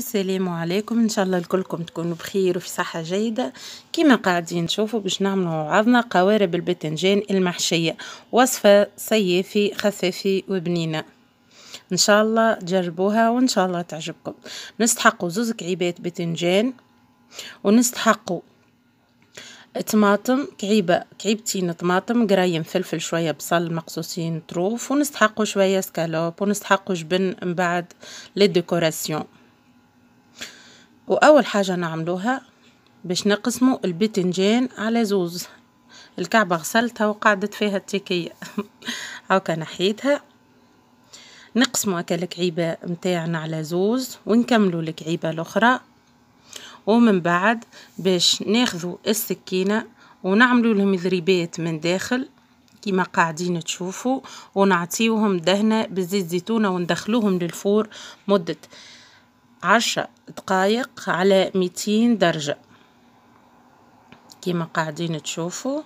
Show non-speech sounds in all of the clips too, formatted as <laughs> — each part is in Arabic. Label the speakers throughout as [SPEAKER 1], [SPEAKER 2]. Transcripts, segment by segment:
[SPEAKER 1] السلام عليكم ان شاء الله لكلكم تكونوا بخير وفي صحه جيده كما قاعدين نشوفوا باش نعملوا مع بعضنا قوارب الباذنجان المحشيه وصفه صيفي خفافي وبنينه ان شاء الله تجربوها وان شاء الله تعجبكم نستحقوا زوز كعيبات باذنجان ونستحقوا طماطم كعيبه كعيبتين طماطم قرايم فلفل شويه بصل مقصوصين طروف ونستحقوا شويه سكالوب ونستحقوا جبن من بعد للديكوراسيون وأول حاجة نعملوها باش نقسمو البتنجان على زوز الكعبة غسلتها وقعدت فيها التيكية <laughs> هاكا نحيتها نقسمو هاكا الكعيبة متاعنا على زوز ونكملو الكعيبة الاخرى ومن بعد باش ناخذو السكينة ونعملو لهم ذريبات من داخل كيما قاعدين تشوفوا ونعطيوهم دهنه بزيت زيتونه وندخلوهم للفور مده عشر دقايق على ميتين درجة كيما قاعدين تشوفوا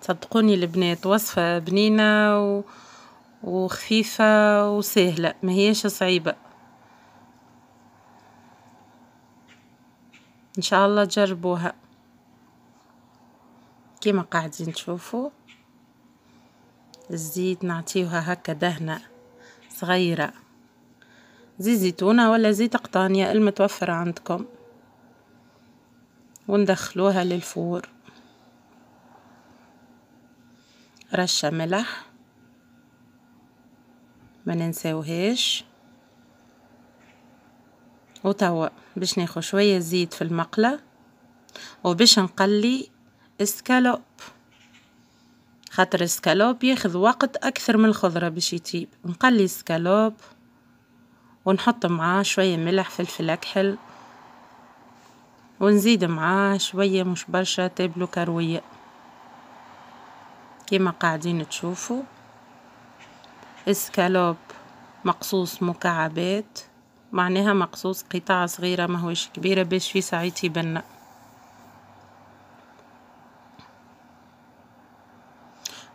[SPEAKER 1] صدقوني البنات وصفة بنينة و... وخفيفة وسهلة ما هيش صعيبة ان شاء الله تجربوها كيما قاعدين تشوفوا الزيت نعطيوها هكا دهنة صغيرة زيت زيتونة ولا زيت قطانية المتوفر عندكم وندخلوها للفور رشة ملح ما ننساوهاش وتوا باش ناخد شوية زيت في المقلة وباش نقلي اسكالوب خاطر اسكالوب ياخذ وقت اكثر من الخضرة باش يطيب نقلي اسكالوب ونحط معاه شوية ملح فلفل أكحل ونزيد معاه شوية مش برشا تابلو كروية كيما قاعدين تشوفوا اسكالوب مقصوص مكعبات معناها مقصوص قطع صغيرة ماهوش كبيرة باش في ساعتي بنا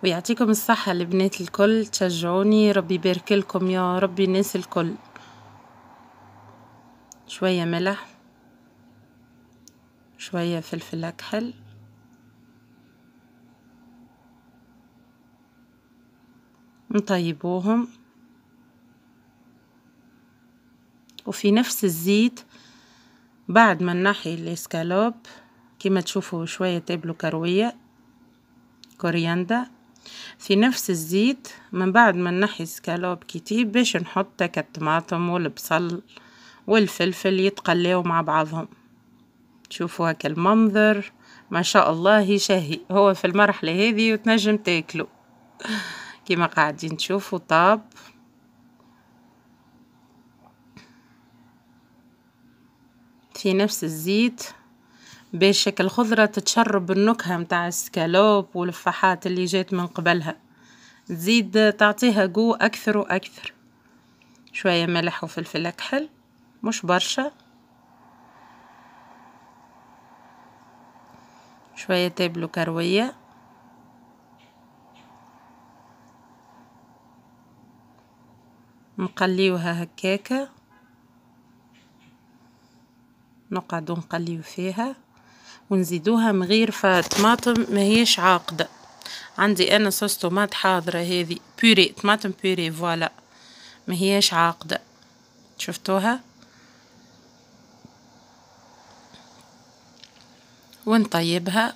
[SPEAKER 1] ويعطيكم الصحة البنات الكل تشجعوني ربي يبارك لكم يا ربي الناس الكل شوية ملح شوية فلفل أكحل نطيبوهم وفي نفس الزيت بعد ما نحي الاسكالوب كما تشوفوا شوية تابلو كروية كورياندا في نفس الزيت من بعد ما نحي السكالوب كتيب باش نحط تك الطماطم والبصل والفلفل يتقلاو مع بعضهم شوفوا هكا المنظر ما شاء الله يشهي هو في المرحلة هذه وتنجم تاكلو <laughs> كما قاعدين تشوفوا طاب في نفس الزيت باش الخضرة تتشرب النكهة متاع السكالوب والفحات اللي جات من قبلها تزيد تعطيها جو أكثر وأكثر شوية ملح وفلفل أكحل مش برشا شوية تابلو كروية نقليوها هكاكا نقعدو نقليو فيها ونزيدوها مغير فطماطم فالطماطم ماهيش عاقدة عندي انا صوص طماط حاضرة هذه بوري طماطم بوري فوالا ماهيش عاقدة شفتوها ونطيبها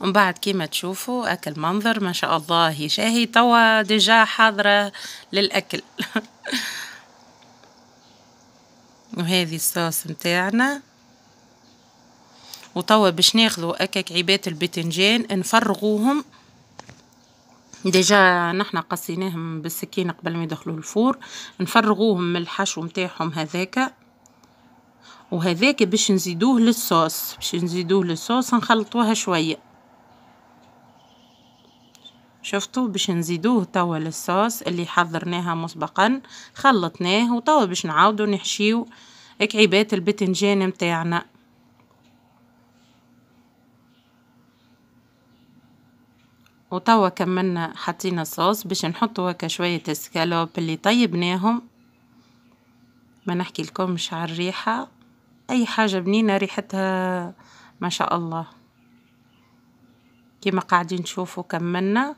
[SPEAKER 1] ومن بعد كيما تشوفوا اكل منظر ما شاء الله شاهي توا ديجا حاضرة للاكل <laughs> وهذه الصوص نتاعنا وتوا باش ناخذو اكاك عيبات الباذنجان نفرغوهم ديجا نحنا قصيناهم بالسكينة قبل ما يدخلوا الفور نفرغوهم من الحشو نتاعهم هذاك وهذاك باش نزيدوه للصوص باش نزيدوه للصوص نخلطوها شويه شفتوا باش نزيدوه توا للصوص اللي حضرناها مسبقا خلطناه وتوا باش نعاودو نحشيو كعيبات البتنجان متاعنا وتوا كملنا حطينا الصوص باش نحطو هكا شوية السكالوب اللي طيبناهم ما نحكي لكمش على الريحة أي حاجة بنينة ريحتها ما شاء الله كيما قاعدين تشوفوا كملنا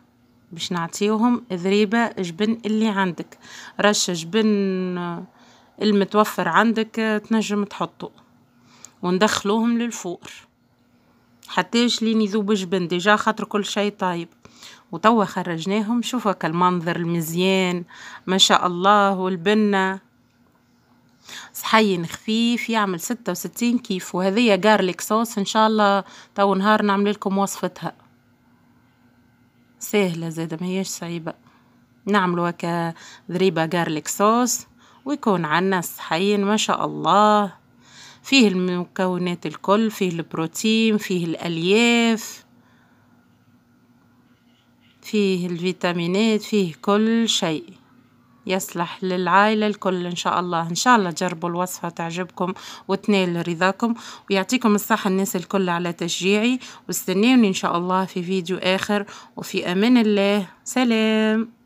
[SPEAKER 1] باش نعطيوهم ذريبة جبن اللي عندك رش جبن المتوفر عندك تنجم تحطه وندخلوهم للفور حتى لين يذوب جبن ديجا خاطر كل شيء طايب وتوا خرجناهم شوفوا كالمنظر المزيان ما شاء الله والبنه طحين خفيف يعمل ستة وستين كيف وهذه جارليك صوص ان شاء الله تو نهار نعمل لكم وصفتها سهلة زادة هيش صعيبة نعملوا هكا ذريبة جارليك صوص ويكون عنا صحين ما شاء الله فيه المكونات الكل فيه البروتين فيه الألياف فيه الفيتامينات فيه كل شيء يصلح للعائلة الكل إن شاء الله إن شاء الله جربوا الوصفة تعجبكم وتنال رضاكم ويعطيكم الصحة الناس الكل على تشجيعي واستنوني إن شاء الله في فيديو آخر وفي أمان الله سلام